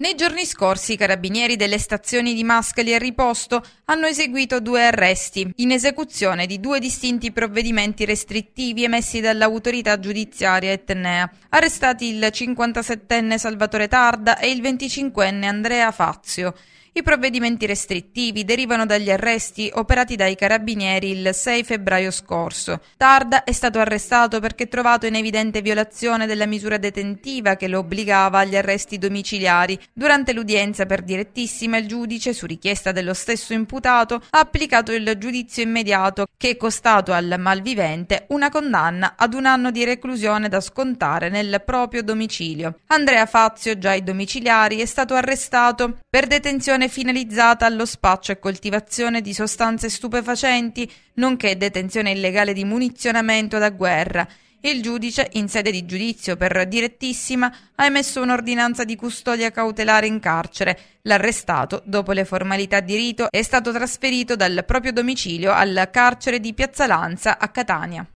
Nei giorni scorsi i carabinieri delle stazioni di Mascali e Riposto hanno eseguito due arresti, in esecuzione di due distinti provvedimenti restrittivi emessi dall'autorità giudiziaria etnea. Arrestati il 57enne Salvatore Tarda e il 25enne Andrea Fazio. I provvedimenti restrittivi derivano dagli arresti operati dai carabinieri il 6 febbraio scorso. Tarda è stato arrestato perché trovato in evidente violazione della misura detentiva che lo obbligava agli arresti domiciliari. Durante l'udienza per direttissima il giudice, su richiesta dello stesso imputato, ha applicato il giudizio immediato che è costato al malvivente una condanna ad un anno di reclusione da scontare nel proprio domicilio. Andrea Fazio, già ai domiciliari, è stato arrestato per detenzione produzione finalizzata allo spaccio e coltivazione di sostanze stupefacenti, nonché detenzione illegale di munizionamento da guerra. Il giudice, in sede di giudizio per direttissima, ha emesso un'ordinanza di custodia cautelare in carcere. L'arrestato, dopo le formalità di rito, è stato trasferito dal proprio domicilio al carcere di Piazza Lanza a Catania.